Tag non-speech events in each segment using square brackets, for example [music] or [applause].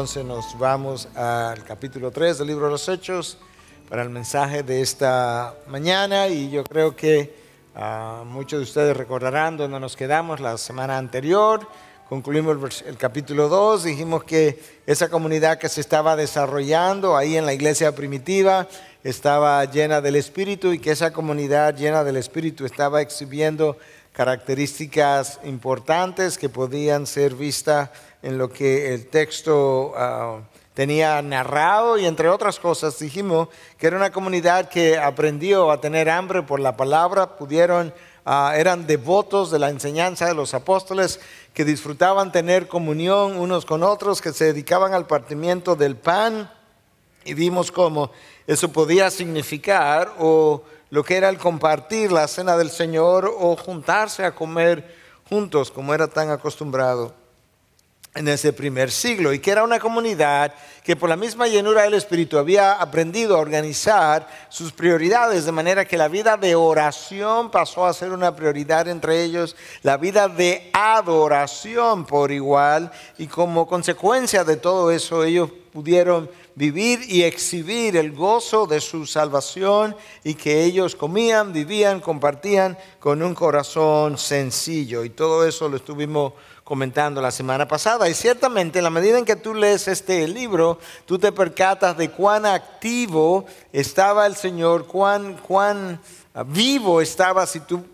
entonces nos vamos al capítulo 3 del libro de los Hechos para el mensaje de esta mañana y yo creo que ah, muchos de ustedes recordarán donde nos quedamos la semana anterior. Concluimos el, el capítulo 2, dijimos que esa comunidad que se estaba desarrollando ahí en la iglesia primitiva estaba llena del Espíritu y que esa comunidad llena del Espíritu estaba exhibiendo características importantes que podían ser vistas en lo que el texto ah, tenía narrado y entre otras cosas dijimos que era una comunidad que aprendió a tener hambre por la palabra, pudieron, ah, eran devotos de la enseñanza de los apóstoles, que disfrutaban tener comunión unos con otros, que se dedicaban al partimiento del pan y vimos cómo eso podía significar o lo que era el compartir la cena del Señor o juntarse a comer juntos como era tan acostumbrado en ese primer siglo y que era una comunidad que por la misma llenura del Espíritu había aprendido a organizar sus prioridades de manera que la vida de oración pasó a ser una prioridad entre ellos, la vida de adoración por igual y como consecuencia de todo eso ellos pudieron vivir y exhibir el gozo de su salvación y que ellos comían, vivían, compartían con un corazón sencillo y todo eso lo estuvimos comentando la semana pasada. Y ciertamente, en la medida en que tú lees este libro, tú te percatas de cuán activo estaba el Señor, cuán, cuán vivo estaba, si tú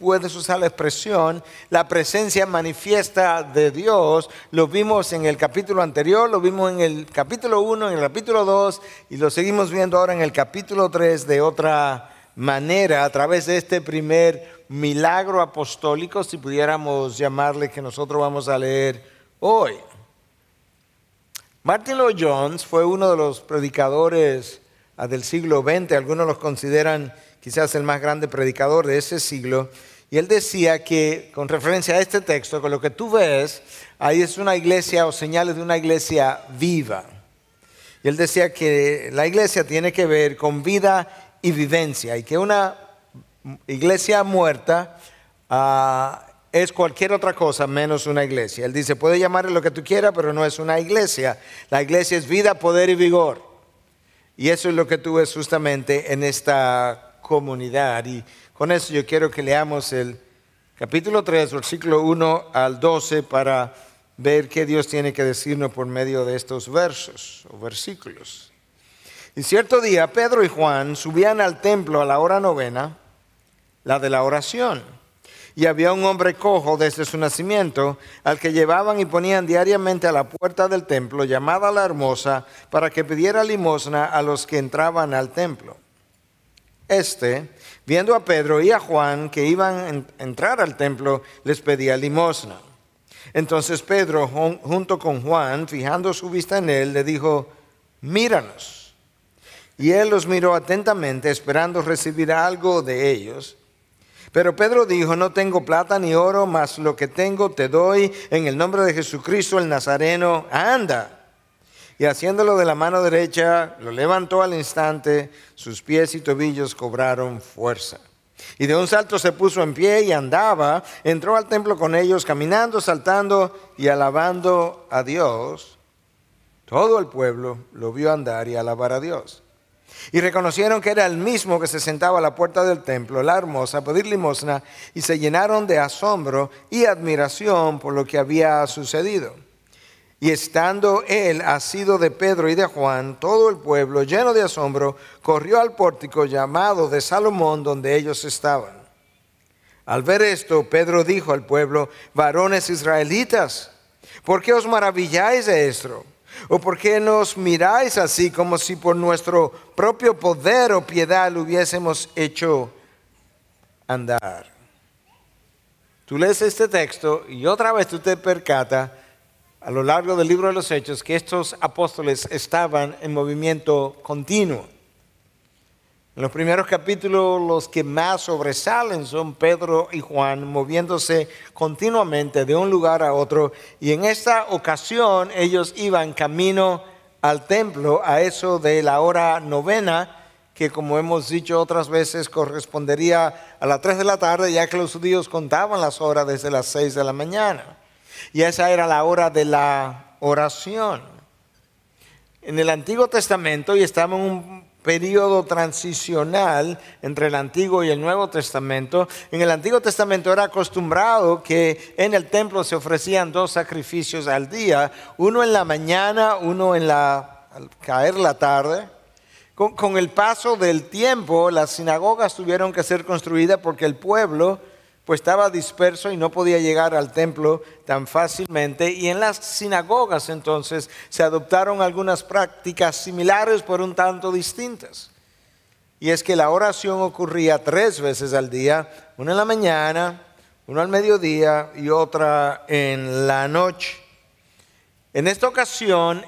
puedes usar la expresión, la presencia manifiesta de Dios. Lo vimos en el capítulo anterior, lo vimos en el capítulo 1, en el capítulo 2 y lo seguimos viendo ahora en el capítulo 3 de otra manera a través de este primer milagro apostólico, si pudiéramos llamarle, que nosotros vamos a leer hoy. Martin Lloyd Jones fue uno de los predicadores ah, del siglo XX, algunos los consideran quizás el más grande predicador de ese siglo, y él decía que con referencia a este texto, con lo que tú ves, ahí es una iglesia o señales de una iglesia viva. Y él decía que la iglesia tiene que ver con vida y vivencia, y que una iglesia muerta ah, es cualquier otra cosa menos una iglesia. Él dice, puede llamarle lo que tú quieras, pero no es una iglesia. La iglesia es vida, poder y vigor. Y eso es lo que tú ves justamente en esta comunidad. Y con eso yo quiero que leamos el capítulo 3, versículo 1 al 12, para ver qué Dios tiene que decirnos por medio de estos versos o versículos. Y cierto día, Pedro y Juan subían al templo a la hora novena la de la oración. Y había un hombre cojo desde su nacimiento, al que llevaban y ponían diariamente a la puerta del templo, llamada la hermosa, para que pidiera limosna a los que entraban al templo. Este, viendo a Pedro y a Juan que iban a entrar al templo, les pedía limosna. Entonces Pedro, junto con Juan, fijando su vista en él, le dijo, míranos. Y él los miró atentamente, esperando recibir algo de ellos. Pero Pedro dijo, no tengo plata ni oro, mas lo que tengo te doy en el nombre de Jesucristo el Nazareno, anda. Y haciéndolo de la mano derecha, lo levantó al instante, sus pies y tobillos cobraron fuerza. Y de un salto se puso en pie y andaba, entró al templo con ellos, caminando, saltando y alabando a Dios. Todo el pueblo lo vio andar y alabar a Dios. Y reconocieron que era el mismo que se sentaba a la puerta del templo, la hermosa, a pedir limosna, y se llenaron de asombro y admiración por lo que había sucedido. Y estando él asido de Pedro y de Juan, todo el pueblo, lleno de asombro, corrió al pórtico llamado de Salomón, donde ellos estaban. Al ver esto, Pedro dijo al pueblo, varones israelitas, ¿por qué os maravilláis de esto? ¿O por qué nos miráis así como si por nuestro propio poder o piedad lo hubiésemos hecho andar? Tú lees este texto y otra vez tú te percatas a lo largo del libro de los Hechos que estos apóstoles estaban en movimiento continuo. En los primeros capítulos los que más sobresalen son Pedro y Juan, moviéndose continuamente de un lugar a otro. Y en esta ocasión ellos iban camino al templo a eso de la hora novena, que como hemos dicho otras veces correspondería a las 3 de la tarde, ya que los judíos contaban las horas desde las 6 de la mañana. Y esa era la hora de la oración. En el Antiguo Testamento, y estamos en un periodo transicional entre el Antiguo y el Nuevo Testamento. En el Antiguo Testamento era acostumbrado que en el templo se ofrecían dos sacrificios al día, uno en la mañana, uno en la, al caer la tarde. Con, con el paso del tiempo, las sinagogas tuvieron que ser construidas porque el pueblo pues estaba disperso y no podía llegar al templo tan fácilmente. Y en las sinagogas entonces se adoptaron algunas prácticas similares pero un tanto distintas. Y es que la oración ocurría tres veces al día, una en la mañana, una al mediodía y otra en la noche. En esta ocasión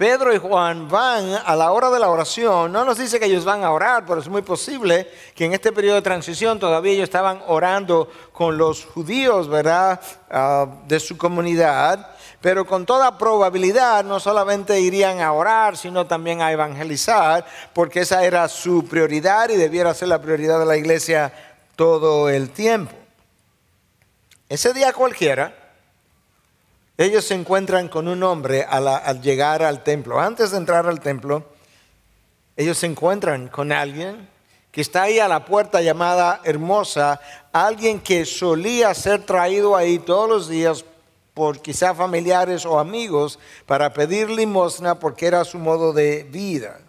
Pedro y Juan van a la hora de la oración, no nos dice que ellos van a orar, pero es muy posible que en este periodo de transición todavía ellos estaban orando con los judíos, ¿verdad?, ah, de su comunidad, pero con toda probabilidad no solamente irían a orar, sino también a evangelizar, porque esa era su prioridad y debiera ser la prioridad de la iglesia todo el tiempo. Ese día cualquiera, ellos se encuentran con un hombre al, llegar al templo. Antes de entrar al templo, ellos se encuentran con alguien que está ahí a la puerta llamada hermosa, alguien que solía ser traído ahí todos los días por quizá familiares o amigos para pedir limosna porque era su modo de vida.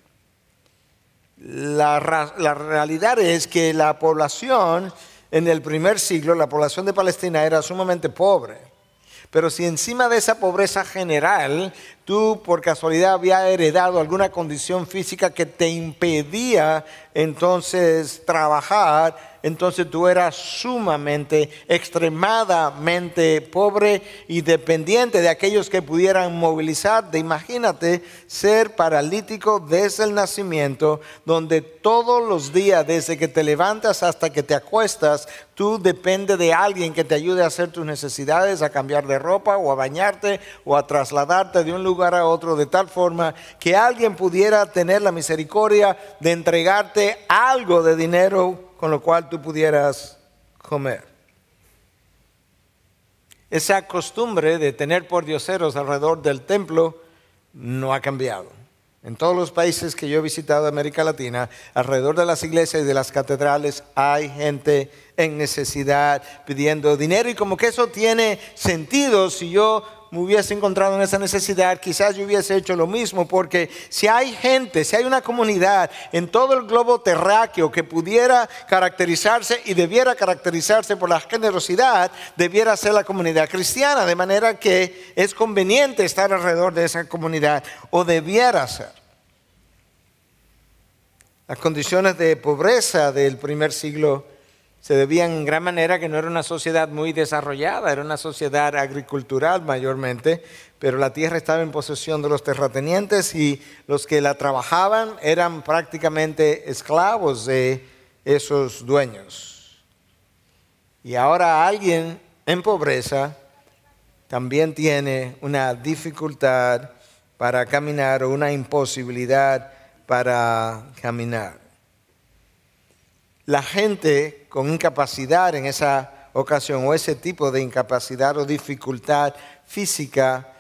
la, realidad es que la población en el primer siglo, la población de Palestina era sumamente pobre. Pero si encima de esa pobreza general tú por casualidad había heredado alguna condición física que te impedía entonces trabajar, entonces tú eras sumamente, extremadamente pobre y dependiente de aquellos que pudieran movilizarte. Imagínate ser paralítico desde el nacimiento, donde todos los días, desde que te levantas hasta que te acuestas, tú dependes de alguien que te ayude a hacer tus necesidades, a cambiar de ropa o a bañarte o a trasladarte de un lugar lugar a otro de tal forma que alguien pudiera tener la misericordia de entregarte algo de dinero con lo cual tú pudieras comer. Esa costumbre de tener por dioseros alrededor del templo no ha cambiado. En todos los países que yo he visitado América Latina, alrededor de las iglesias y de las catedrales hay gente en necesidad pidiendo dinero y como que eso tiene sentido si yo me hubiese encontrado en esa necesidad, quizás yo hubiese hecho lo mismo, porque si hay gente, si hay una comunidad en todo el globo terráqueo que pudiera caracterizarse y debiera caracterizarse por la generosidad, debiera ser la comunidad cristiana, de manera que es conveniente estar alrededor de esa comunidad, o debiera ser. Las condiciones de pobreza del primer siglo se debían en gran manera que no era una sociedad muy desarrollada, era una sociedad agricultural mayormente, pero la tierra estaba en posesión de los terratenientes y los que la trabajaban eran prácticamente esclavos de esos dueños. Y ahora alguien en pobreza también tiene una dificultad para caminar o una imposibilidad para caminar la gente con incapacidad en esa ocasión o ese tipo de incapacidad o dificultad física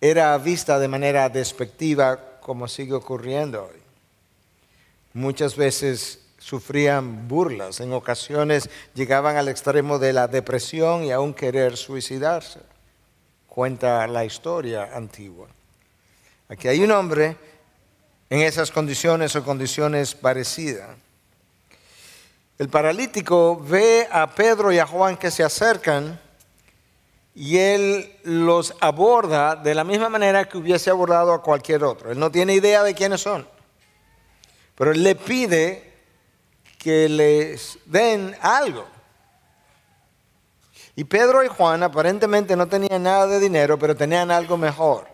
era vista de manera despectiva como sigue ocurriendo hoy. Muchas veces sufrían burlas, en ocasiones llegaban al extremo de la depresión y aún querer suicidarse. Cuenta la historia antigua. Aquí hay un hombre en esas condiciones o condiciones parecidas. El paralítico ve a Pedro y a Juan que se acercan y él los aborda de la misma manera que hubiese abordado a cualquier otro. Él no tiene idea de quiénes son, pero él le pide que les den algo. Y Pedro y Juan aparentemente no tenían nada de dinero, pero tenían algo mejor.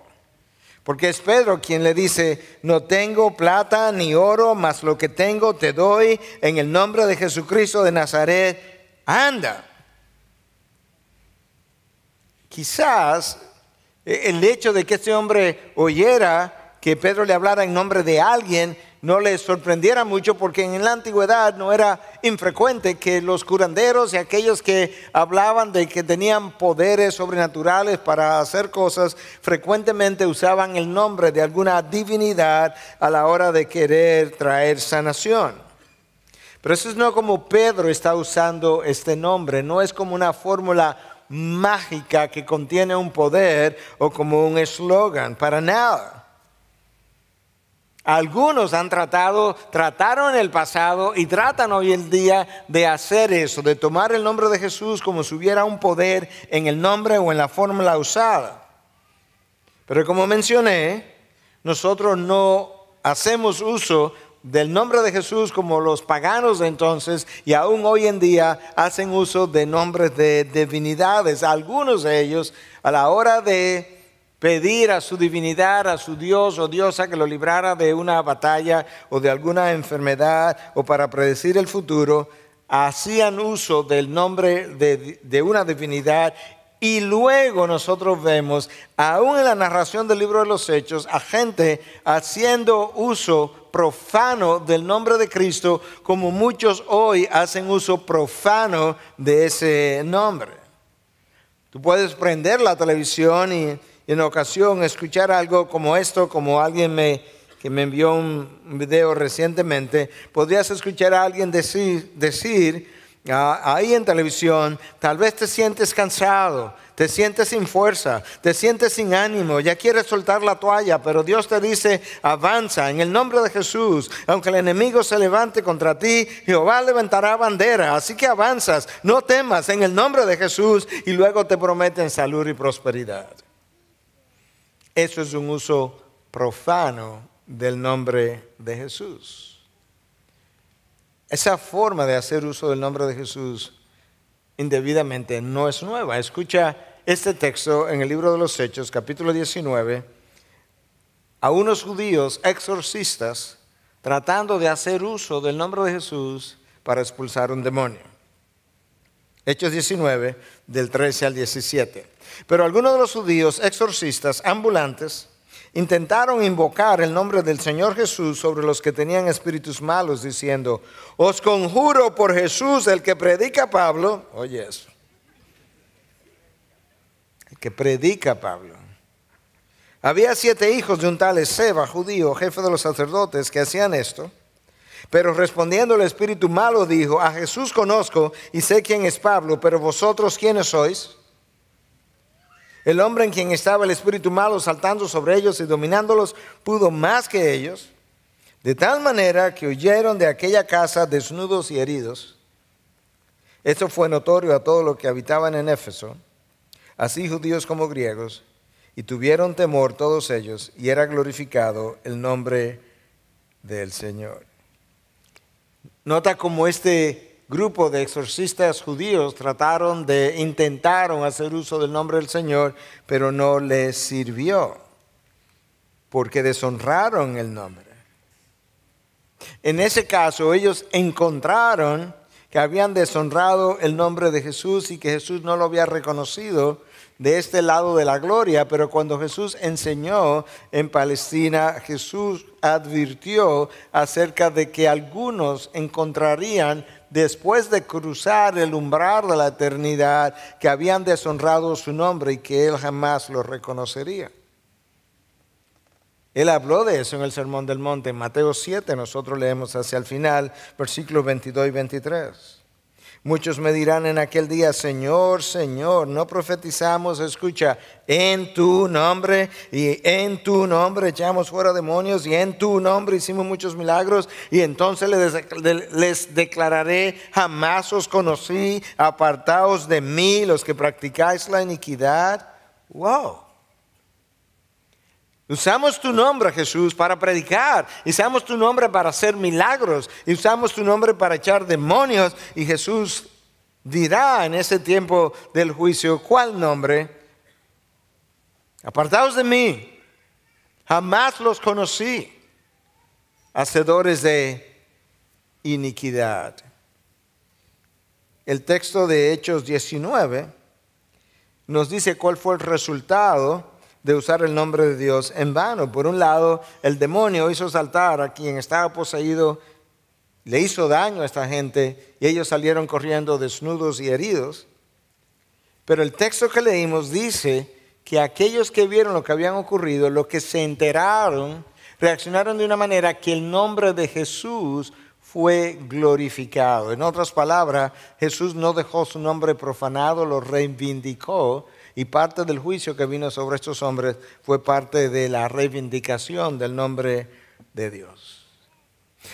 Porque es Pedro quien le dice, no tengo plata ni oro, mas lo que tengo te doy en el nombre de Jesucristo de Nazaret, anda. Quizás eh, el hecho de que este hombre oyera que Pedro le hablara en nombre de alguien no les sorprendiera mucho porque en la antigüedad no era infrecuente que los curanderos y aquellos que hablaban de que tenían poderes sobrenaturales para hacer cosas, frecuentemente usaban el nombre de alguna divinidad a la hora de querer traer sanación. Pero eso es no como Pedro está usando este nombre, no es como una fórmula mágica que contiene un poder o como un eslogan, para nada. Algunos han tratado, trataron en el pasado y tratan hoy en día de hacer eso, de tomar el nombre de Jesús como si hubiera un poder en el nombre o en la fórmula usada. Pero como mencioné, nosotros no hacemos uso del nombre de Jesús como los paganos de entonces y aún hoy en día hacen uso de nombres de divinidades. Algunos de ellos a la hora de pedir a su divinidad, a su Dios o diosa que lo librara de una batalla o de alguna enfermedad o para predecir el futuro, hacían uso del nombre de, una divinidad y luego nosotros vemos, aún en la narración del libro de los Hechos, a gente haciendo uso profano del nombre de Cristo, como muchos hoy hacen uso profano de ese nombre. Tú puedes prender la televisión y en ocasión escuchar algo como esto, como alguien me, que me envió un video recientemente, podrías escuchar a alguien decir, decir ah, ahí en televisión, tal vez te sientes cansado, te sientes sin fuerza, te sientes sin ánimo, ya quieres soltar la toalla, pero Dios te dice, avanza en el nombre de Jesús, aunque el enemigo se levante contra ti, Jehová levantará bandera, así que avanzas, no temas en el nombre de Jesús y luego te prometen salud y prosperidad. Eso es un uso profano del nombre de Jesús. Esa forma de hacer uso del nombre de Jesús indebidamente no es nueva. Escucha este texto en el libro de los Hechos, capítulo 19, a unos judíos exorcistas tratando de hacer uso del nombre de Jesús para expulsar un demonio. Hechos 19, del 13 al 17. Pero algunos de los judíos exorcistas ambulantes intentaron invocar el nombre del Señor Jesús sobre los que tenían espíritus malos, diciendo, os conjuro por Jesús el que predica Pablo, oye eso, el que predica Pablo. Había siete hijos de un tal Ezeba, judío, jefe de los sacerdotes, que hacían esto. Pero respondiendo el espíritu malo dijo, a Jesús conozco y sé quién es Pablo, pero vosotros quiénes sois? El hombre en quien estaba el espíritu malo saltando sobre ellos y dominándolos pudo más que ellos, de tal manera que huyeron de aquella casa desnudos y heridos. Esto fue notorio a todos los que habitaban en Éfeso, así judíos como griegos, y tuvieron temor todos ellos, y era glorificado el nombre del Señor. Nota cómo este grupo de exorcistas judíos trataron de, intentaron hacer uso del nombre del Señor, pero no les sirvió, porque deshonraron el nombre. En ese caso, ellos encontraron que habían deshonrado el nombre de Jesús y que Jesús no lo había reconocido de este lado de la gloria, pero cuando Jesús enseñó en Palestina, Jesús advirtió acerca de que algunos encontrarían después de cruzar el umbral de la eternidad que habían deshonrado su nombre y que él jamás lo reconocería. Él habló de eso en el Sermón del Monte, en Mateo 7, nosotros leemos hacia el final, versículos 22 y 23. Muchos me dirán en aquel día, Señor, Señor, no profetizamos, escucha, en tu nombre y en tu nombre echamos fuera demonios y en tu nombre hicimos muchos milagros y entonces les declararé, jamás os conocí, apartaos de mí los que practicáis la iniquidad. Wow. Usamos tu nombre, Jesús, para predicar. Usamos tu nombre para hacer milagros. usamos tu nombre para echar demonios. Y Jesús dirá en ese tiempo del juicio, ¿cuál nombre? Apartaos de mí. Jamás los conocí. Hacedores de iniquidad. El texto de Hechos 19 nos dice cuál fue el resultado de usar el nombre de Dios en vano. Por un lado, el demonio hizo saltar a quien estaba poseído, le hizo daño a esta gente y ellos salieron corriendo desnudos y heridos. Pero el texto que leímos dice que aquellos que vieron lo que habían ocurrido, lo que se enteraron, reaccionaron de una manera que el nombre de Jesús fue glorificado. En otras palabras, Jesús no dejó su nombre profanado, lo reivindicó y parte del juicio que vino sobre estos hombres fue parte de la reivindicación del nombre de Dios.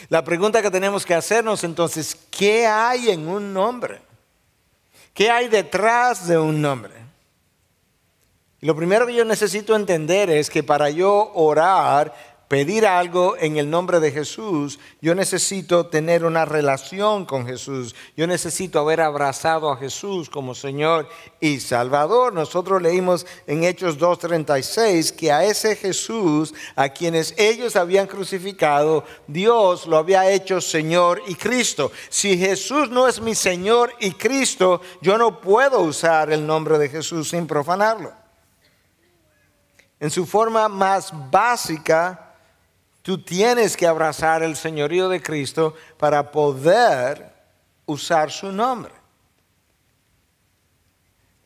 La pregunta que tenemos que hacernos entonces, ¿qué hay en un nombre? ¿Qué hay detrás de un nombre? Y lo primero que yo necesito entender es que para yo orar pedir algo en el nombre de Jesús, yo necesito tener una relación con Jesús. Yo necesito haber abrazado a Jesús como Señor y Salvador. Nosotros leímos en Hechos 2.36 que a ese Jesús, a quienes ellos habían crucificado, Dios lo había hecho Señor y Cristo. Si Jesús no es mi Señor y Cristo, yo no puedo usar el nombre de Jesús sin profanarlo. En su forma más básica, Tú tienes que abrazar el señorío de Cristo para poder usar su nombre.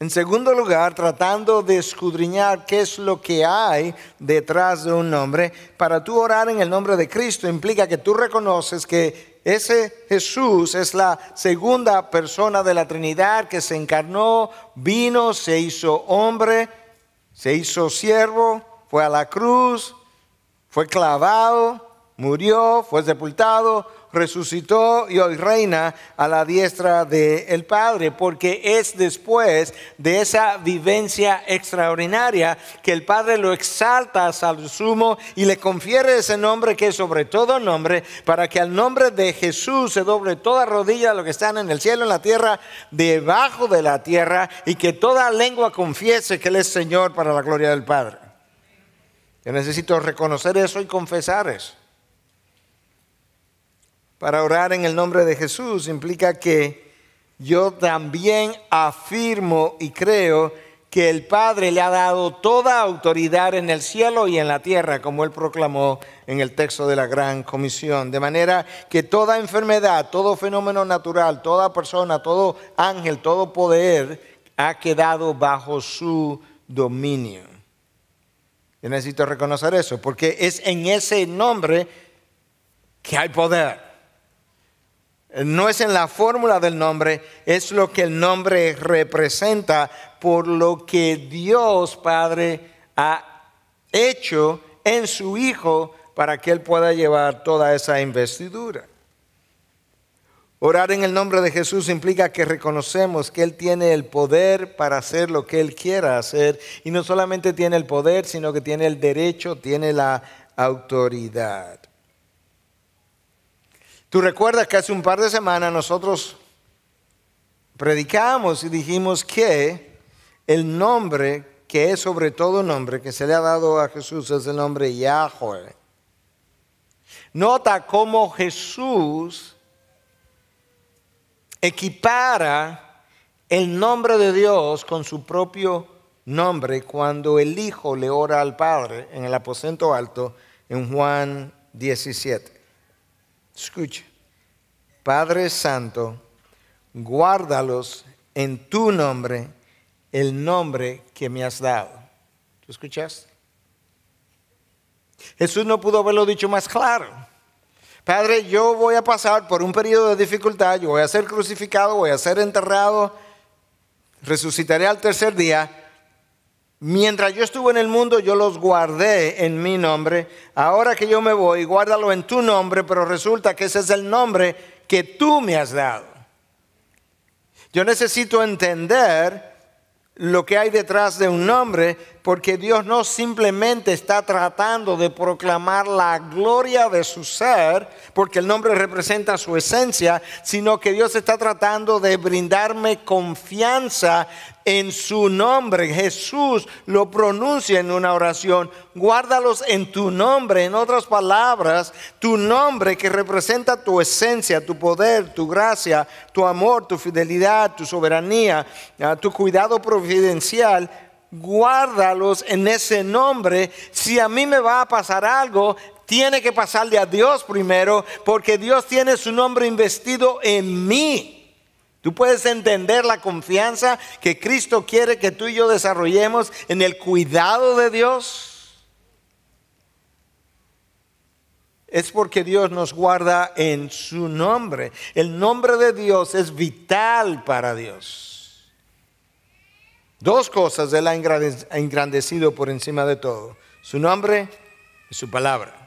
En segundo lugar, tratando de escudriñar qué es lo que hay detrás de un nombre, para tú orar en el nombre de Cristo implica que tú reconoces que ese Jesús es la segunda persona de la Trinidad que se encarnó, vino, se hizo hombre, se hizo siervo, fue a la cruz, fue clavado, murió, fue sepultado, resucitó y hoy reina a la diestra del Padre, porque es después de esa vivencia extraordinaria que el Padre lo exalta hasta el sumo y le confiere ese nombre que es sobre todo nombre, para que al nombre de Jesús se doble toda rodilla de los que están en el cielo, en la tierra, debajo de la tierra, y que toda lengua confiese que Él es Señor para la gloria del Padre. Yo necesito reconocer eso y confesar eso. Para orar en el nombre de Jesús implica que yo también afirmo y creo que el Padre le ha dado toda autoridad en el cielo y en la tierra, como él proclamó en el texto de la Gran Comisión. De manera que toda enfermedad, todo fenómeno natural, toda persona, todo ángel, todo poder ha quedado bajo su dominio. Yo necesito reconocer eso, porque es en ese nombre que hay poder. No es en la fórmula del nombre, es lo que el nombre representa por lo que Dios Padre ha hecho en su Hijo para que Él pueda llevar toda esa investidura. Orar en el nombre de Jesús implica que reconocemos que Él tiene el poder para hacer lo que Él quiera hacer. Y no solamente tiene el poder, sino que tiene el derecho, tiene la autoridad. Tú recuerdas que hace un par de semanas nosotros predicamos y dijimos que el nombre que es sobre todo nombre que se le ha dado a Jesús es el nombre Yahweh. Nota cómo Jesús equipara el nombre de Dios con su propio nombre cuando el Hijo le ora al Padre en el aposento alto en Juan 17. Escucha, Padre Santo, guárdalos en tu nombre, el nombre que me has dado. ¿Tú escuchaste? Jesús no pudo haberlo dicho más claro. Padre, yo voy a pasar por un periodo de dificultad, yo voy a ser crucificado, voy a ser enterrado, resucitaré al tercer día. Mientras yo estuve en el mundo, yo los guardé en mi nombre. Ahora que yo me voy, guárdalo en tu nombre, pero resulta que ese es el nombre que tú me has dado. Yo necesito entender lo que hay detrás de un nombre, porque Dios no simplemente está tratando de proclamar la gloria de su ser, porque el nombre representa su esencia, sino que Dios está tratando de brindarme confianza en su nombre. Jesús lo pronuncia en una oración. Guárdalos en tu nombre. En otras palabras, tu nombre que representa tu esencia, tu poder, tu gracia, tu amor, tu fidelidad, tu soberanía, ah, tu cuidado providencial. Guárdalos en ese nombre. Si a mí me va a pasar algo, tiene que pasarle a Dios primero, porque Dios tiene su nombre investido en mí. Tú puedes entender la confianza que Cristo quiere que tú y yo desarrollemos en el cuidado de Dios. Es porque Dios nos guarda en su nombre. El nombre de Dios es vital para Dios. Dos cosas Él ha engrandecido por encima de todo. Su nombre y su palabra.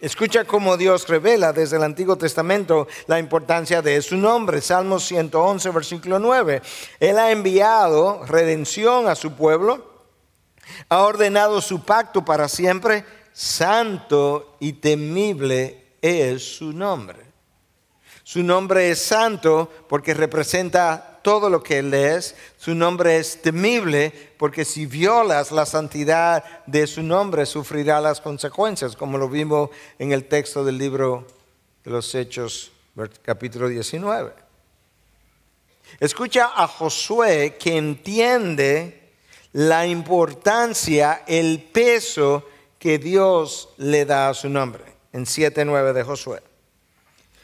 Escucha cómo Dios revela desde el Antiguo Testamento la importancia de su nombre. Salmo 111, versículo 9. Él ha enviado redención a su pueblo, ha ordenado su pacto para siempre, santo y temible es su nombre. Su nombre es santo porque representa todo lo que él es, Su nombre es temible porque si violas la santidad de su nombre sufrirá las consecuencias, como lo vimos en el texto del libro de los Hechos, capítulo 19. Escucha a Josué que entiende la importancia, el peso que Dios le da a su nombre, en 7.9 de Josué.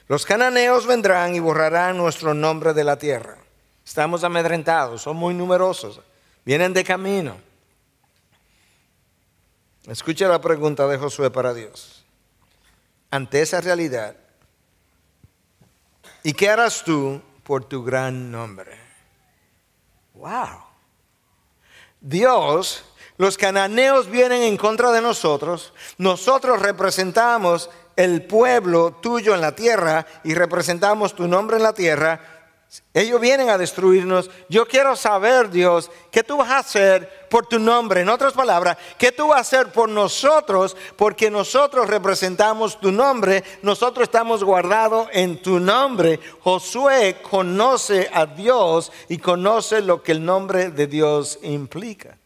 Los cananeos vendrán y borrarán nuestro nombre de la tierra. Estamos amedrentados, son muy numerosos, vienen de camino. Escucha la pregunta de Josué para Dios. Ante esa realidad, ¿y qué harás tú por tu gran nombre? ¡Wow! Dios, los cananeos vienen en contra de nosotros, nosotros representamos el pueblo tuyo en la tierra y representamos tu nombre en la tierra, ellos vienen a destruirnos. Yo quiero saber, Dios, qué tú vas a hacer por tu nombre. En otras palabras, qué tú vas a hacer por nosotros, porque nosotros representamos tu nombre, nosotros estamos guardados en tu nombre. Josué conoce a Dios y conoce lo que el nombre de Dios implica.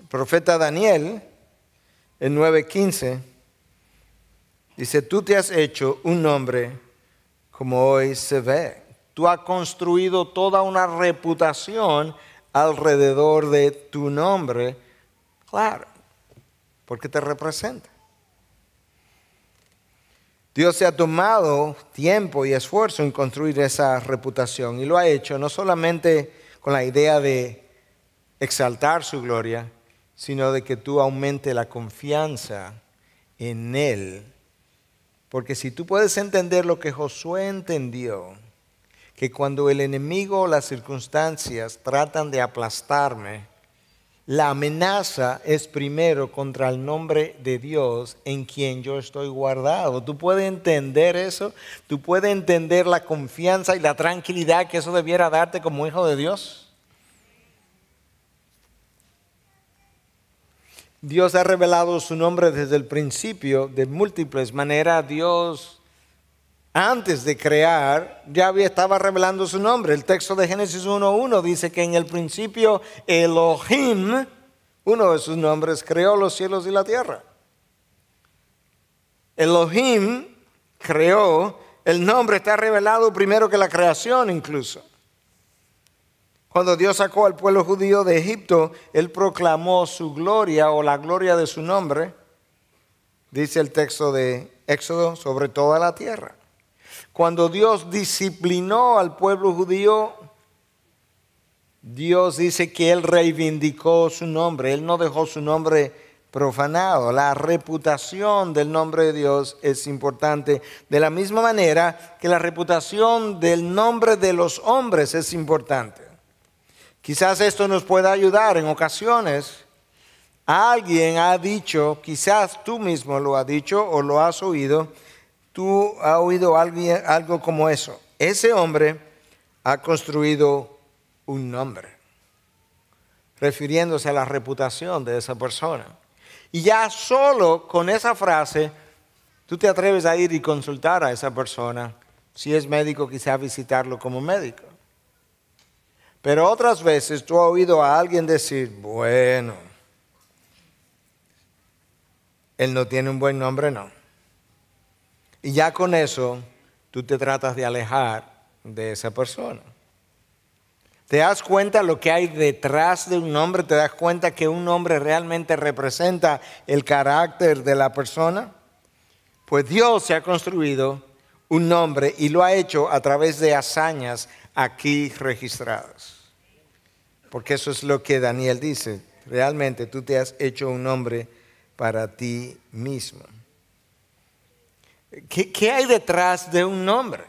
El profeta Daniel, en 9:15, dice, tú te has hecho un nombre como hoy se ve. Tú has construido toda una reputación alrededor de tu nombre, claro, porque te representa. Dios se ha tomado tiempo y esfuerzo en construir esa reputación y lo ha hecho no solamente con la idea de exaltar su gloria, sino de que tú aumente la confianza en Él porque si tú puedes entender lo que Josué entendió, que cuando el enemigo o las circunstancias tratan de aplastarme, la amenaza es primero contra el nombre de Dios en quien yo estoy guardado. ¿Tú puedes entender eso? ¿Tú puedes entender la confianza y la tranquilidad que eso debiera darte como hijo de Dios? Dios ha revelado su nombre desde el principio de múltiples maneras. Dios, antes de crear, ya estaba revelando su nombre. El texto de Génesis 1.1 dice que en el principio Elohim, uno de sus nombres, creó los cielos y la tierra. Elohim creó, el nombre está revelado primero que la creación incluso. Cuando Dios sacó al pueblo judío de Egipto, Él proclamó su gloria o la gloria de su nombre, dice el texto de Éxodo, sobre toda la tierra. Cuando Dios disciplinó al pueblo judío, Dios dice que Él reivindicó su nombre, Él no dejó su nombre profanado. La reputación del nombre de Dios es importante. De la misma manera que la reputación del nombre de los hombres es importante. Quizás esto nos pueda ayudar en ocasiones. Alguien ha dicho, quizás tú mismo lo has dicho o lo has oído, tú has oído algo como eso. Ese hombre ha construido un nombre, refiriéndose a la reputación de esa persona. Y ya solo con esa frase, tú te atreves a ir y consultar a esa persona. Si es médico, quizás visitarlo como médico. Pero otras veces tú has oído a alguien decir, bueno, él no tiene un buen nombre, no. Y ya con eso tú te tratas de alejar de esa persona. ¿Te das cuenta lo que hay detrás de un nombre? ¿Te das cuenta que un nombre realmente representa el carácter de la persona? Pues Dios se ha construido un nombre y lo ha hecho a través de hazañas aquí registradas. Porque eso es lo que Daniel dice. Realmente tú te has hecho un nombre para ti mismo. ¿Qué, hay detrás de un nombre?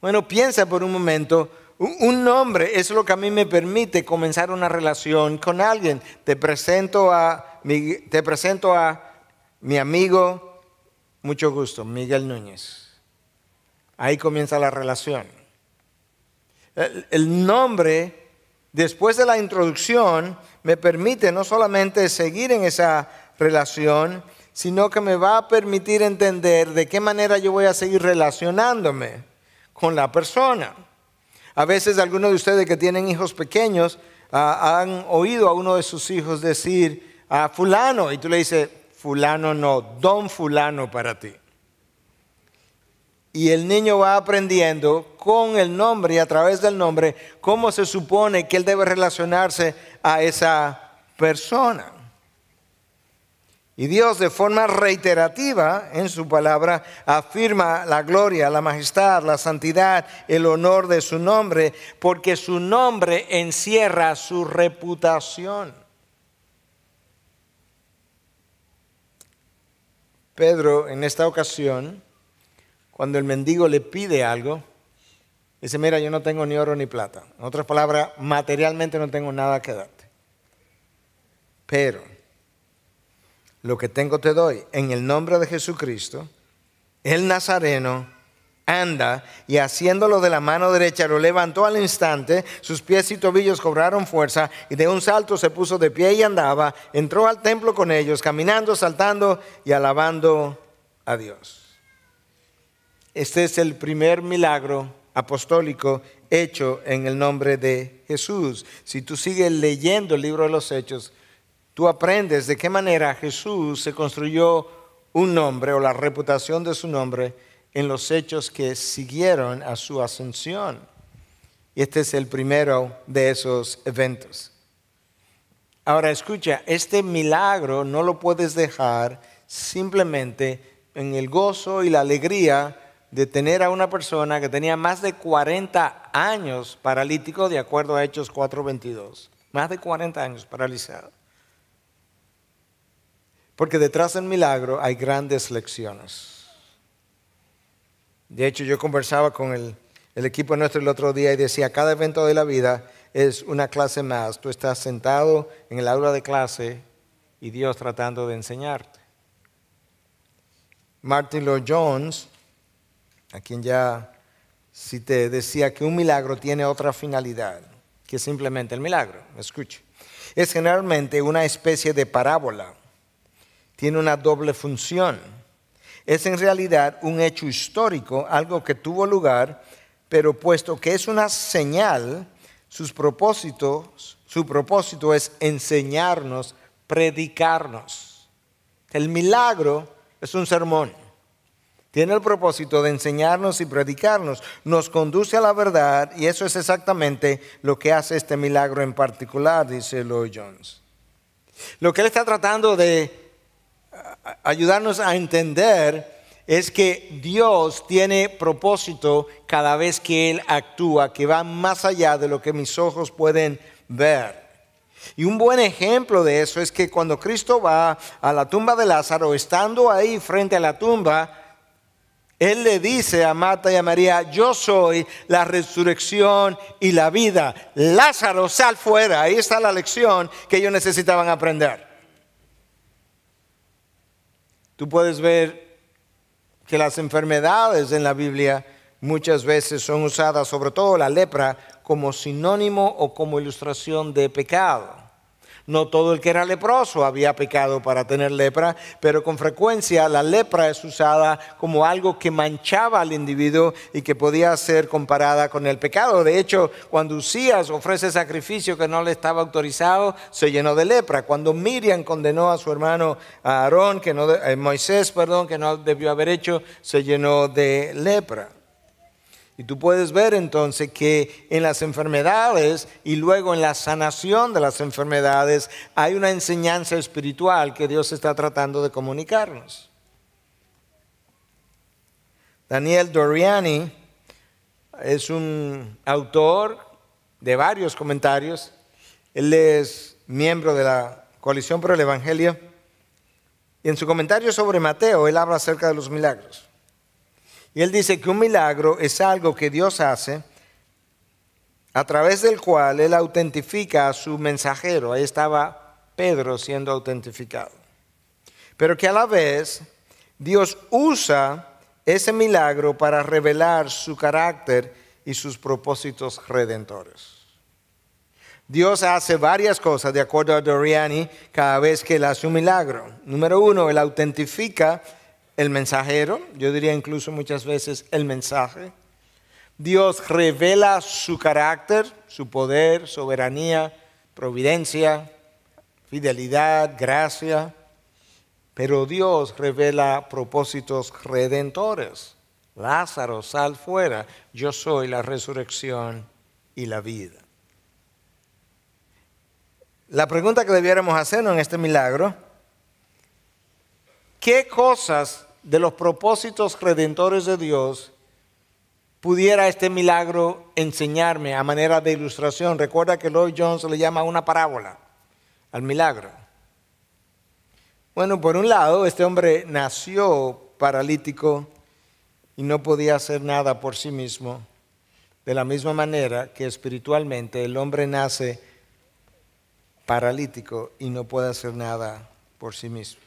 Bueno, piensa por un momento. Un nombre es lo que a mí me permite comenzar una relación con alguien. Te presento a, te presento a mi amigo, mucho gusto, Miguel Núñez. Ahí comienza la relación. el nombre después de la introducción, me permite no solamente seguir en esa relación, sino que me va a permitir entender de qué manera yo voy a seguir relacionándome con la persona. A veces algunos de ustedes que tienen hijos pequeños ah, han oído a uno de sus hijos decir a ah, fulano y tú le dices, fulano no, don fulano para ti y el niño va aprendiendo con el nombre y a través del nombre cómo se supone que él debe relacionarse a esa persona. Y Dios de forma reiterativa en su palabra afirma la gloria, la majestad, la santidad, el honor de su nombre, porque su nombre encierra su reputación. Pedro en esta ocasión cuando el mendigo le pide algo, dice, mira, yo no tengo ni oro ni plata. En otras palabras, materialmente no tengo nada que darte. Pero lo que tengo te doy. En el nombre de Jesucristo, el Nazareno anda y haciéndolo de la mano derecha lo levantó al instante, sus pies y tobillos cobraron fuerza y de un salto se puso de pie y andaba, entró al templo con ellos, caminando, saltando y alabando a Dios. Este es el primer milagro apostólico hecho en el nombre de Jesús. Si tú sigues leyendo el libro de los Hechos, tú aprendes de qué manera Jesús se construyó un nombre o la reputación de su nombre en los hechos que siguieron a su ascensión. Y este es el primero de esos eventos. Ahora escucha, este milagro no lo puedes dejar simplemente en el gozo y la alegría de tener a una persona que tenía más de 40 años paralítico, de acuerdo a Hechos 4:22. Más de 40 años paralizado. Porque detrás del milagro hay grandes lecciones. De hecho, yo conversaba con el, equipo nuestro el otro día y decía, cada evento de la vida es una clase más. Tú estás sentado en el aula de clase y Dios tratando de enseñarte. Martin Lloyd Jones a quien ya si te decía que un milagro tiene otra finalidad que simplemente el milagro. Escuche. Es generalmente una especie de parábola. Tiene una doble función. Es en realidad un hecho histórico, algo que tuvo lugar, pero puesto que es una señal, sus propósitos, su propósito es enseñarnos, predicarnos. El milagro es un sermón. Tiene el propósito de enseñarnos y predicarnos. Nos conduce a la verdad y eso es exactamente lo que hace este milagro en particular, dice Lloyd Jones. Lo que él está tratando de ayudarnos a entender es que Dios tiene propósito cada vez que Él actúa, que va más allá de lo que mis ojos pueden ver. Y un buen ejemplo de eso es que cuando Cristo va a la tumba de Lázaro, estando ahí frente a la tumba, él le dice a Marta y a María, yo soy la resurrección y la vida. Lázaro, sal fuera. Ahí está la lección que ellos necesitaban aprender. Tú puedes ver que las enfermedades en la Biblia muchas veces son usadas, sobre todo la lepra, como sinónimo o como ilustración de pecado. No todo el que era leproso había pecado para tener lepra, pero con frecuencia la lepra es usada como algo que manchaba al individuo y que podía ser comparada con el pecado. De hecho, cuando Usías ofrece sacrificio que no le estaba autorizado, se llenó de lepra. Cuando Miriam condenó a su hermano Aarón, que no, eh, Moisés, perdón, que no debió haber hecho, se llenó de lepra. Y tú puedes ver entonces que en las enfermedades y luego en la sanación de las enfermedades hay una enseñanza espiritual que Dios está tratando de comunicarnos. Daniel Doriani es un autor de varios comentarios. Él es miembro de la Coalición por el Evangelio. Y en su comentario sobre Mateo, él habla acerca de los milagros. Y él dice que un milagro es algo que Dios hace a través del cual él autentifica a su mensajero. Ahí estaba Pedro siendo autentificado. Pero que a la vez Dios usa ese milagro para revelar su carácter y sus propósitos redentores. Dios hace varias cosas, de acuerdo a Doriani, cada vez que él hace un milagro. Número uno, él autentifica el mensajero, yo diría incluso muchas veces el mensaje. Dios revela su carácter, su poder, soberanía, providencia, fidelidad, gracia, pero Dios revela propósitos redentores. Lázaro, sal fuera, yo soy la resurrección y la vida. La pregunta que debiéramos hacernos en este milagro, ¿qué cosas de los propósitos redentores de Dios, pudiera este milagro enseñarme a manera de ilustración. Recuerda que Lloyd Jones le llama una parábola al milagro. Bueno, por un lado, este hombre nació paralítico y no podía hacer nada por sí mismo, de la misma manera que espiritualmente el hombre nace paralítico y no puede hacer nada por sí mismo.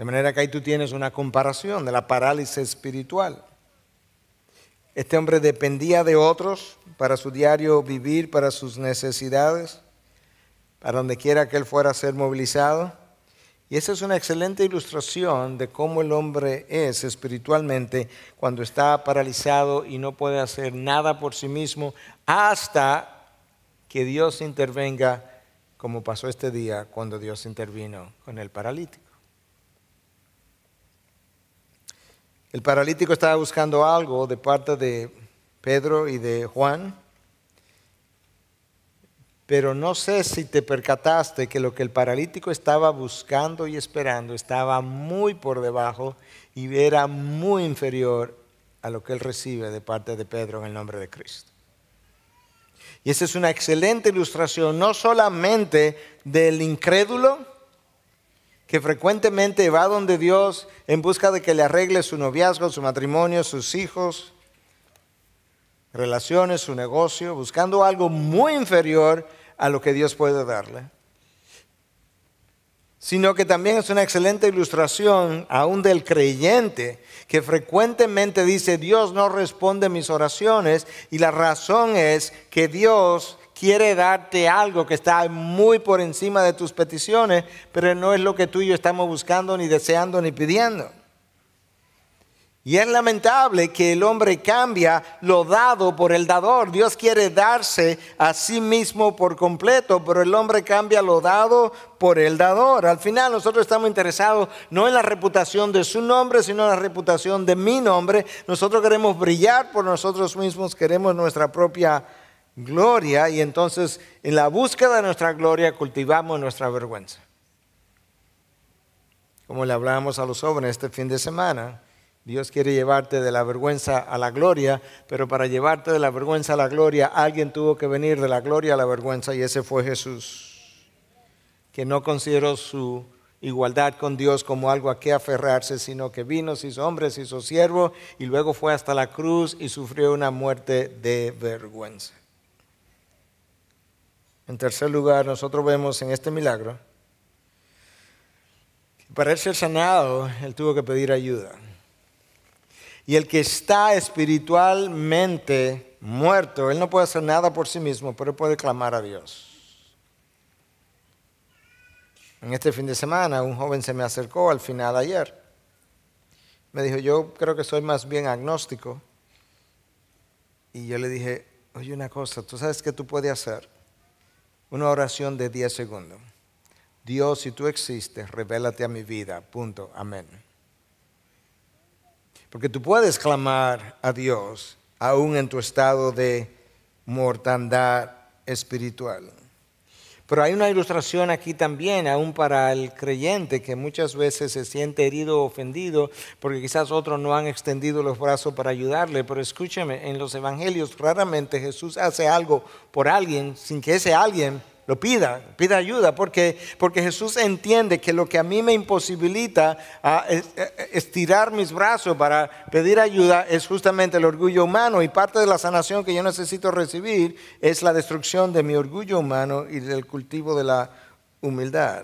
De manera que ahí tú tienes una comparación de la parálisis espiritual. Este hombre dependía de otros para su diario vivir, para sus necesidades, para donde quiera que él fuera a ser movilizado. Y esa es una excelente ilustración de cómo el hombre es espiritualmente cuando está paralizado y no puede hacer nada por sí mismo hasta que Dios intervenga, como pasó este día cuando Dios intervino con el paralítico. El paralítico estaba buscando algo de parte de Pedro y de Juan, pero no sé si te percataste que lo que el paralítico estaba buscando y esperando estaba muy por debajo y era muy inferior a lo que él recibe de parte de Pedro en el nombre de Cristo. Y esa es una excelente ilustración, no solamente del incrédulo, que frecuentemente va donde Dios en busca de que le arregle su noviazgo, su matrimonio, sus hijos, relaciones, su negocio, buscando algo muy inferior a lo que Dios puede darle, sino que también es una excelente ilustración aún del creyente que frecuentemente dice, Dios no responde mis oraciones y la razón es que Dios quiere darte algo que está muy por encima de tus peticiones, pero no es lo que tú y yo estamos buscando, ni deseando, ni pidiendo. Y es lamentable que el hombre cambia lo dado por el dador. Dios quiere darse a sí mismo por completo, pero el hombre cambia lo dado por el dador. Al final nosotros estamos interesados no en la reputación de su nombre, sino en la reputación de mi nombre. Nosotros queremos brillar por nosotros mismos, queremos nuestra propia gloria y entonces en la búsqueda de nuestra gloria cultivamos nuestra vergüenza. Como le hablábamos a los jóvenes este fin de semana, Dios quiere llevarte de la vergüenza a la gloria, pero para llevarte de la vergüenza a la gloria alguien tuvo que venir de la gloria a la vergüenza y ese fue Jesús, que no consideró su igualdad con Dios como algo a qué aferrarse, sino que vino, se hizo hombre, se hizo siervo y luego fue hasta la cruz y sufrió una muerte de vergüenza. En tercer lugar, nosotros vemos en este milagro que para él ser sanado, él tuvo que pedir ayuda. Y el que está espiritualmente muerto, él no puede hacer nada por sí mismo, pero puede clamar a Dios. En este fin de semana, un joven se me acercó al final ayer. Me dijo, yo creo que soy más bien agnóstico. Y yo le dije, oye, una cosa, ¿tú sabes qué tú puedes hacer? Una oración de 10 segundos. Dios, si tú existes, revélate a mi vida. Punto. Amén. Porque tú puedes clamar a Dios aún en tu estado de mortandad espiritual. Pero hay una ilustración aquí también, aún para el creyente, que muchas veces se siente herido o ofendido porque quizás otros no han extendido los brazos para ayudarle. Pero escúcheme, en los evangelios raramente Jesús hace algo por alguien sin que ese alguien lo pida, pida ayuda, porque, porque Jesús entiende que lo que a mí me imposibilita a ah, eh, eh, estirar mis brazos para pedir ayuda es justamente el orgullo humano y parte de la sanación que yo necesito recibir es la destrucción de mi orgullo humano y del cultivo de la humildad.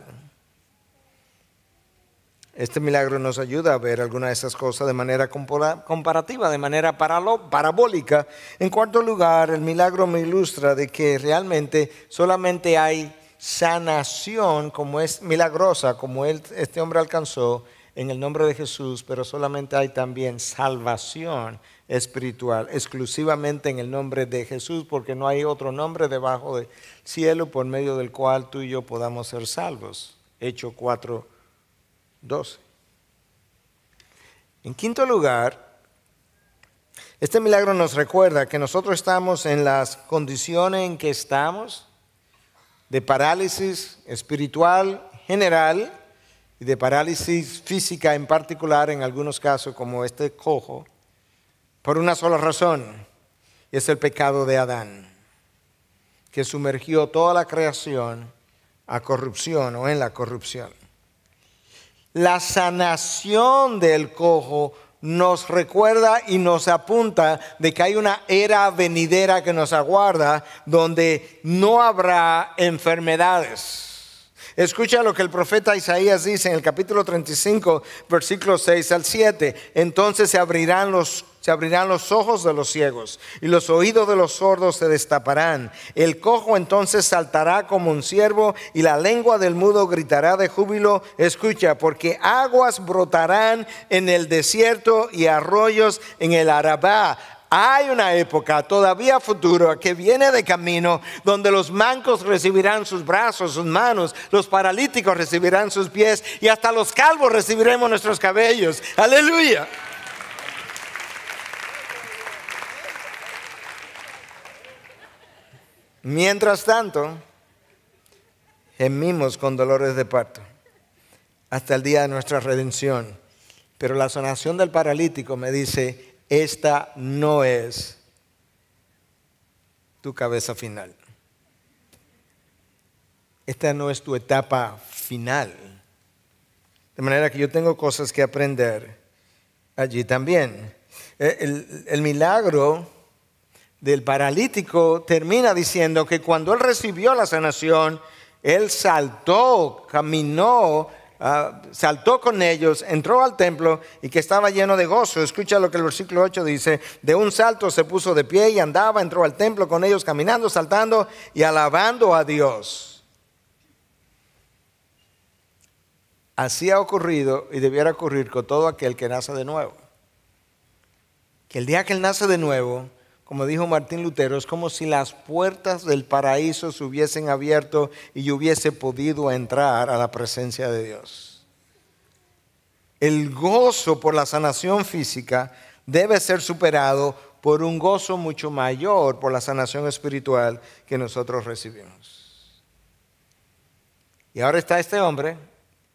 Este milagro nos ayuda a ver algunas de esas cosas de manera comparativa, de manera parabólica. En cuarto lugar, el milagro me ilustra de que realmente solamente hay sanación como es milagrosa, como este hombre alcanzó en el nombre de Jesús, pero solamente hay también salvación espiritual, exclusivamente en el nombre de Jesús, porque no hay otro nombre debajo del cielo por medio del cual tú y yo podamos ser salvos. Hecho 4 12. En quinto lugar, este milagro nos recuerda que nosotros estamos en las condiciones en que estamos de parálisis espiritual general y de parálisis física en particular en algunos casos como este cojo, por una sola razón, es el pecado de Adán, que sumergió toda la creación a corrupción o en la corrupción la sanación del cojo nos recuerda y nos apunta de que hay una era venidera que nos aguarda donde no habrá enfermedades Escucha lo que el profeta Isaías dice en el capítulo 35, versículos 6 al 7. Entonces se abrirán los se abrirán los ojos de los ciegos y los oídos de los sordos se destaparán. El cojo entonces saltará como un ciervo y la lengua del mudo gritará de júbilo. Escucha, porque aguas brotarán en el desierto y arroyos en el Arabá hay una época todavía futura que viene de camino donde los mancos recibirán sus brazos, sus manos, los paralíticos recibirán sus pies y hasta los calvos recibiremos nuestros cabellos. Aleluya. Mientras tanto, gemimos con dolores de parto hasta el día de nuestra redención. Pero la sanación del paralítico me dice, esta no es tu cabeza final. Esta no es tu etapa final. De manera que yo tengo cosas que aprender allí también. Eh, el, milagro del paralítico termina diciendo que cuando él recibió la sanación, él saltó, caminó, Ah, saltó con ellos, entró al templo y que estaba lleno de gozo. Escucha lo que el versículo 8 dice, de un salto se puso de pie y andaba, entró al templo con ellos caminando, saltando y alabando a Dios. Así ha ocurrido y debiera ocurrir con todo aquel que nace de nuevo. Que el día que él nace de nuevo, como dijo Martín Lutero, es como si las puertas del paraíso se hubiesen abierto y yo hubiese podido entrar a la presencia de Dios. El gozo por la sanación física debe ser superado por un gozo mucho mayor por la sanación espiritual que nosotros recibimos. Y ahora está este hombre,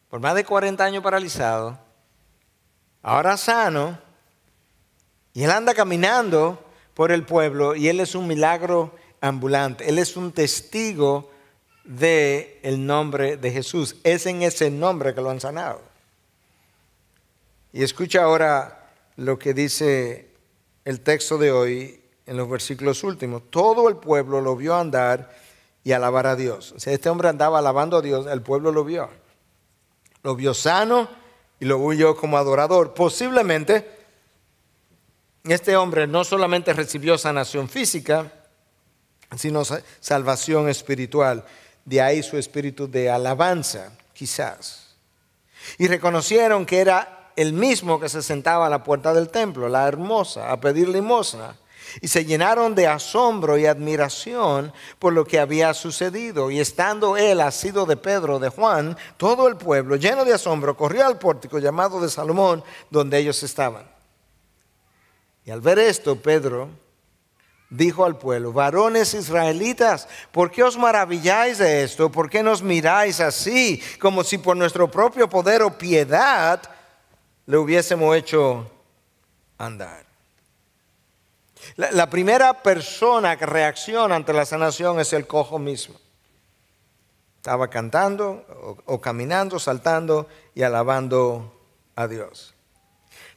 por más de 40 años paralizado, ahora sano, y él anda caminando por el pueblo y Él es un milagro ambulante. Él es un testigo del el nombre de Jesús. Es en ese nombre que lo han sanado. Y escucha ahora lo que dice el texto de hoy en los versículos últimos. Todo el pueblo lo vio andar y alabar a Dios. O sea, este hombre andaba alabando a Dios, el pueblo lo vio. Lo vio sano y lo vio como adorador. Posiblemente este hombre no solamente recibió sanación física, sino salvación espiritual. De ahí su espíritu de alabanza, quizás. Y reconocieron que era el mismo que se sentaba a la puerta del templo, la hermosa, a pedir limosna. Y se llenaron de asombro y admiración por lo que había sucedido. Y estando él asido de Pedro, de Juan, todo el pueblo, lleno de asombro, corrió al pórtico llamado de Salomón, donde ellos estaban. Y al ver esto, Pedro dijo al pueblo, varones israelitas, ¿por qué os maravilláis de esto? ¿Por qué nos miráis así, como si por nuestro propio poder o piedad le hubiésemos hecho andar? La, primera persona que reacciona ante la sanación es el cojo mismo. Estaba cantando o caminando, saltando y alabando a Dios.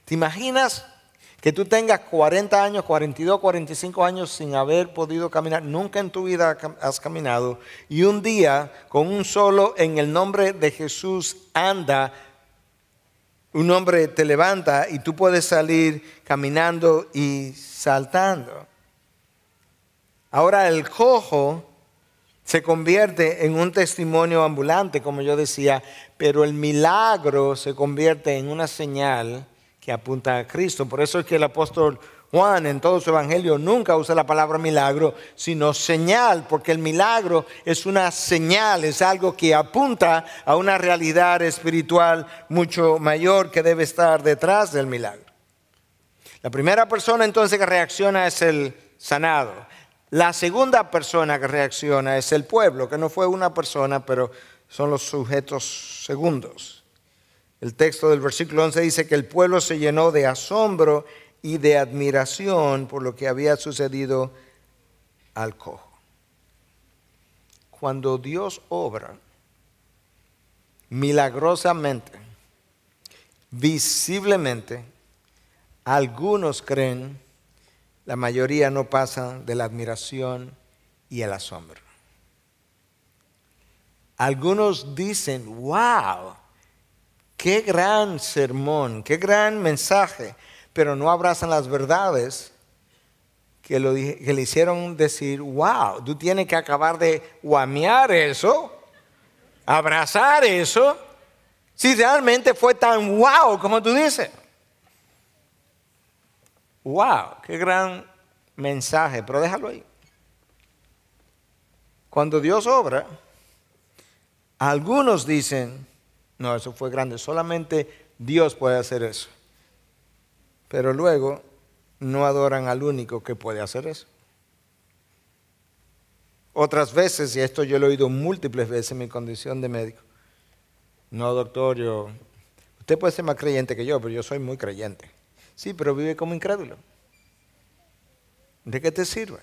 ¿Te imaginas que tú tengas 40 años, 42, 45 años sin haber podido caminar, nunca en tu vida has caminado, y un día con un solo en el nombre de Jesús anda, un hombre te levanta y tú puedes salir caminando y saltando. Ahora el cojo se convierte en un testimonio ambulante, como yo decía, pero el milagro se convierte en una señal que apunta a Cristo. Por eso es que el apóstol Juan en todo su evangelio nunca usa la palabra milagro, sino señal, porque el milagro es una señal, es algo que apunta a una realidad espiritual mucho mayor que debe estar detrás del milagro. La primera persona entonces que reacciona es el sanado. La segunda persona que reacciona es el pueblo, que no fue una persona, pero son los sujetos segundos. El texto del versículo 11 dice que el pueblo se llenó de asombro y de admiración por lo que había sucedido al cojo. Cuando Dios obra milagrosamente, visiblemente, algunos creen, la mayoría no pasa de la admiración y el asombro. Algunos dicen, wow, Qué gran sermón, qué gran mensaje, pero no abrazan las verdades que, le hicieron decir, wow, tú tienes que acabar de guamear eso, abrazar eso, si realmente fue tan wow como tú dices. Wow, qué gran mensaje, pero déjalo ahí. Cuando Dios obra, algunos dicen, no, eso fue grande. Solamente Dios puede hacer eso. Pero luego no adoran al único que puede hacer eso. Otras veces, y esto yo lo he oído múltiples veces en mi condición de médico, no, doctor, yo, usted puede ser más creyente que yo, pero yo soy muy creyente. Sí, pero vive como incrédulo. ¿De qué te sirve?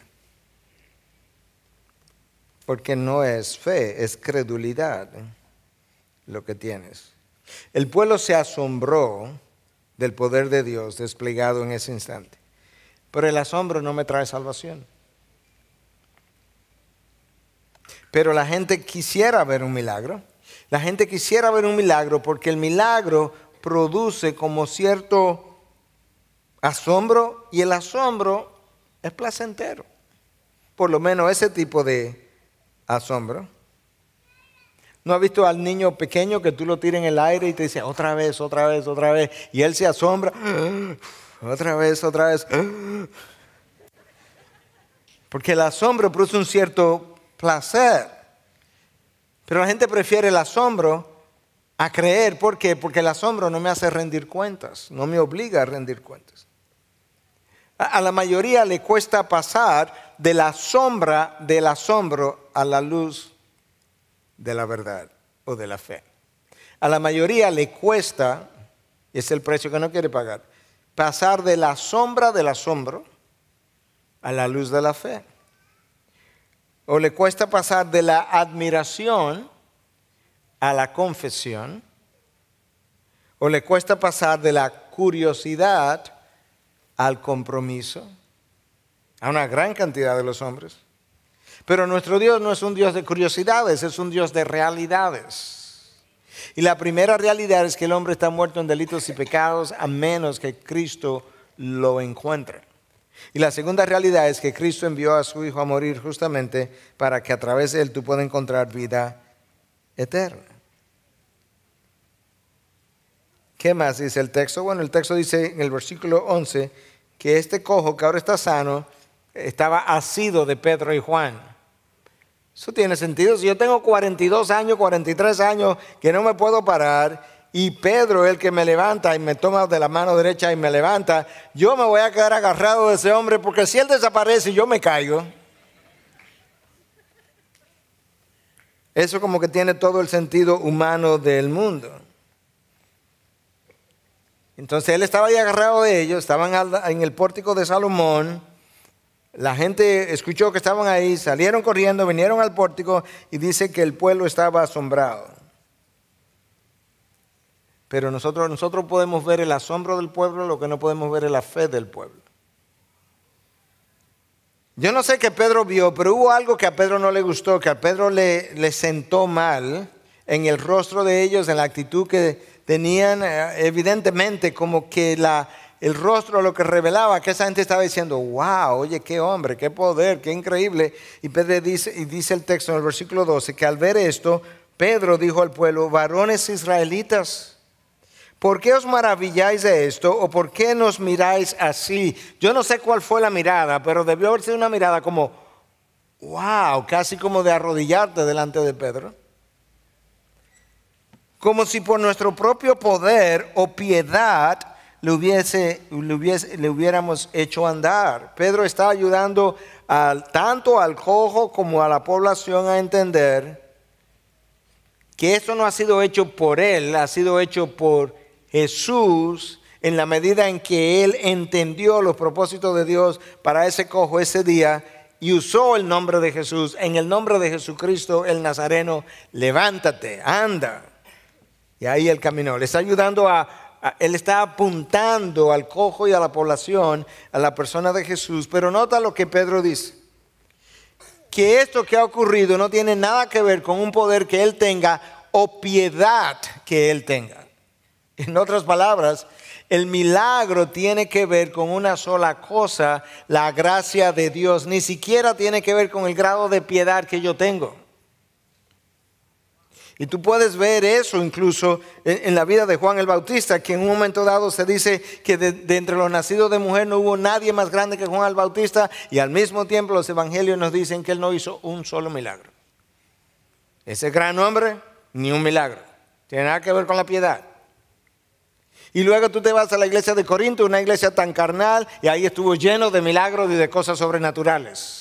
Porque no es fe, es credulidad lo que tienes. El pueblo se asombró del poder de Dios desplegado en ese instante. Pero el asombro no me trae salvación. Pero la gente quisiera ver un milagro. La gente quisiera ver un milagro porque el milagro produce como cierto asombro y el asombro es placentero. Por lo menos ese tipo de asombro. ¿No has visto al niño pequeño que tú lo tiras en el aire y te dice otra vez, otra vez, otra vez? Y él se asombra, [gasps] otra vez, otra vez. [gasps] Porque el asombro produce un cierto placer. Pero la gente prefiere el asombro a creer. ¿Por qué? Porque el asombro no me hace rendir cuentas, no me obliga a rendir cuentas. A la mayoría le cuesta pasar de la sombra del asombro a la luz de la verdad o de la fe. A la mayoría le cuesta, es el precio que no quiere pagar, pasar de la sombra del asombro a la luz de la fe. O le cuesta pasar de la admiración a la confesión. O le cuesta pasar de la curiosidad al compromiso. A una gran cantidad de los hombres. Pero nuestro Dios no es un Dios de curiosidades, es un Dios de realidades. Y la primera realidad es que el hombre está muerto en delitos y pecados a menos que Cristo lo encuentre. Y la segunda realidad es que Cristo envió a su Hijo a morir justamente para que a través de él tú puedas encontrar vida eterna. ¿Qué más dice el texto? Bueno, el texto dice en el versículo 11 que este cojo que ahora está sano estaba asido de Pedro y Juan. Eso tiene sentido. Si yo tengo 42 años, 43 años, que no me puedo parar, y Pedro el que me levanta y me toma de la mano derecha y me levanta, yo me voy a quedar agarrado de ese hombre, porque si él desaparece, yo me caigo. Eso como que tiene todo el sentido humano del mundo. Entonces él estaba ahí agarrado de ellos, estaban en el pórtico de Salomón la gente escuchó que estaban ahí, salieron corriendo, vinieron al pórtico y dice que el pueblo estaba asombrado. Pero nosotros, nosotros podemos ver el asombro del pueblo, lo que no podemos ver es la fe del pueblo. Yo no sé qué Pedro vio, pero hubo algo que a Pedro no le gustó, que a Pedro le, le sentó mal en el rostro de ellos, en la actitud que tenían, eh, evidentemente como que la, el rostro lo que revelaba que esa gente estaba diciendo, wow, oye, qué hombre, qué poder, qué increíble. Y Pedro dice, y dice el texto en el versículo 12 que al ver esto, Pedro dijo al pueblo, varones israelitas, ¿por qué os maravilláis de esto o por qué nos miráis así? Yo no sé cuál fue la mirada, pero debió haber sido una mirada como, wow, casi como de arrodillarte delante de Pedro como si por nuestro propio poder o piedad le, hubiese, le, hubiéramos hecho andar. Pedro está ayudando tanto al cojo como a la población a entender que esto no ha sido hecho por él, ha sido hecho por Jesús en la medida en que él entendió los propósitos de Dios para ese cojo ese día y usó el nombre de Jesús. En el nombre de Jesucristo el Nazareno, levántate, anda. Y ahí el caminó. Le está ayudando a él está apuntando al cojo y a la población, a la persona de Jesús, pero nota lo que Pedro dice, que esto que ha ocurrido no tiene nada que ver con un poder que él tenga o piedad que él tenga. En otras palabras, el milagro tiene que ver con una sola cosa, la gracia de Dios. Ni siquiera tiene que ver con el grado de piedad que yo tengo. Y tú puedes ver eso incluso en, la vida de Juan el Bautista, que en un momento dado se dice que de, entre los nacidos de mujer no hubo nadie más grande que Juan el Bautista y al mismo tiempo los evangelios nos dicen que él no hizo un solo milagro. Ese gran hombre, ni un milagro. Tiene nada que ver con la piedad. Y luego tú te vas a la iglesia de Corinto, una iglesia tan carnal, y ahí estuvo lleno de milagros y de cosas sobrenaturales.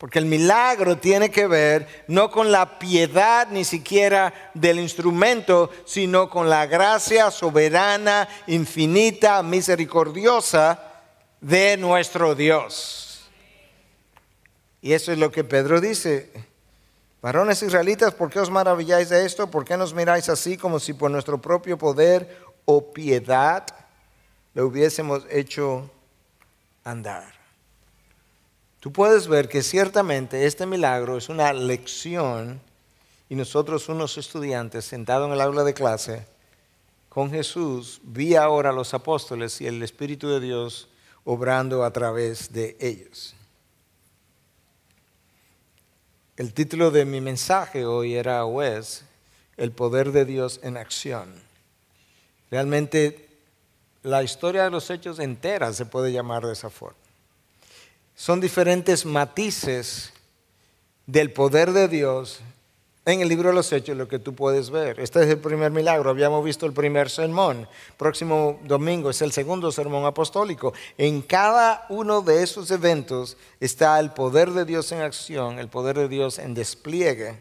Porque el milagro tiene que ver no con la piedad ni siquiera del instrumento, sino con la gracia soberana, infinita, misericordiosa de nuestro Dios. Y eso es lo que Pedro dice. Varones israelitas, ¿por qué os maravilláis de esto? ¿Por qué nos miráis así como si por nuestro propio poder o piedad lo hubiésemos hecho andar? tú puedes ver que ciertamente este milagro es una lección y nosotros unos estudiantes sentados en el aula de clase con Jesús, vi ahora a los apóstoles y el Espíritu de Dios obrando a través de ellos. El título de mi mensaje hoy era o es El poder de Dios en acción. Realmente la historia de los hechos entera se puede llamar de esa forma son diferentes matices del poder de Dios en el libro de los Hechos, lo que tú puedes ver. Este es el primer milagro, habíamos visto el primer sermón. Próximo domingo es el segundo sermón apostólico. En cada uno de esos eventos está el poder de Dios en acción, el poder de Dios en despliegue.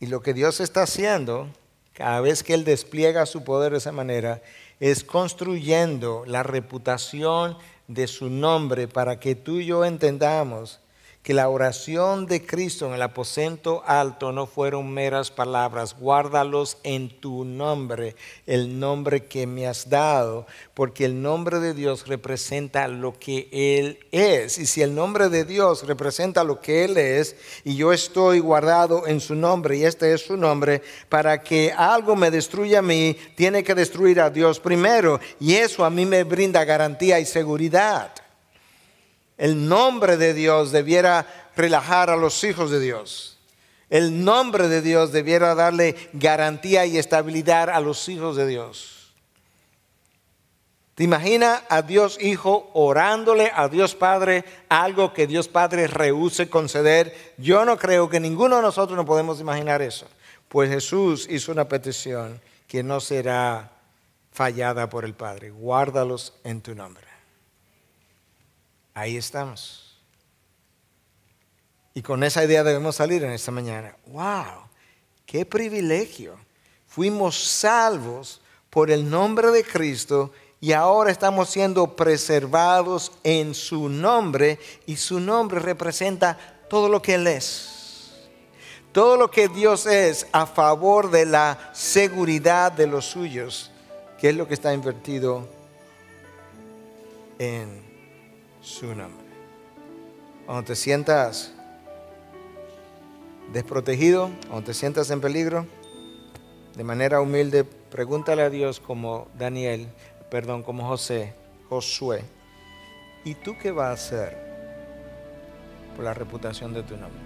Y lo que Dios está haciendo, cada vez que Él despliega su poder de esa manera, es construyendo la reputación de su nombre para que tú y yo entendamos que la oración de Cristo en el aposento alto no fueron meras palabras. Guárdalos en tu nombre, el nombre que me has dado, porque el nombre de Dios representa lo que Él es. Y si el nombre de Dios representa lo que Él es, y yo estoy guardado en su nombre, y este es su nombre, para que algo me destruya a mí, tiene que destruir a Dios primero. Y eso a mí me brinda garantía y seguridad. El nombre de Dios debiera relajar a los hijos de Dios. El nombre de Dios debiera darle garantía y estabilidad a los hijos de Dios. ¿Te imaginas a Dios Hijo orándole a Dios Padre algo que Dios Padre rehúse conceder? Yo no creo que ninguno de nosotros nos podemos imaginar eso. Pues Jesús hizo una petición que no será fallada por el Padre. Guárdalos en tu nombre ahí estamos. Y con esa idea debemos salir en esta mañana. ¡Wow! ¡Qué privilegio! Fuimos salvos por el nombre de Cristo y ahora estamos siendo preservados en su nombre y su nombre representa todo lo que Él es. Todo lo que Dios es a favor de la seguridad de los suyos, que es lo que está invertido en su nombre. Cuando te sientas desprotegido, cuando te sientas en peligro, de manera humilde, pregúntale a Dios como Daniel, perdón, como José, Josué, ¿y tú qué vas a hacer por la reputación de tu nombre?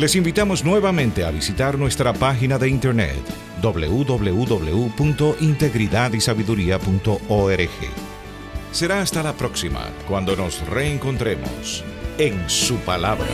Les invitamos nuevamente a visitar nuestra página de internet www.integridadysabiduría.org. Será hasta la próxima, cuando nos reencontremos en su palabra.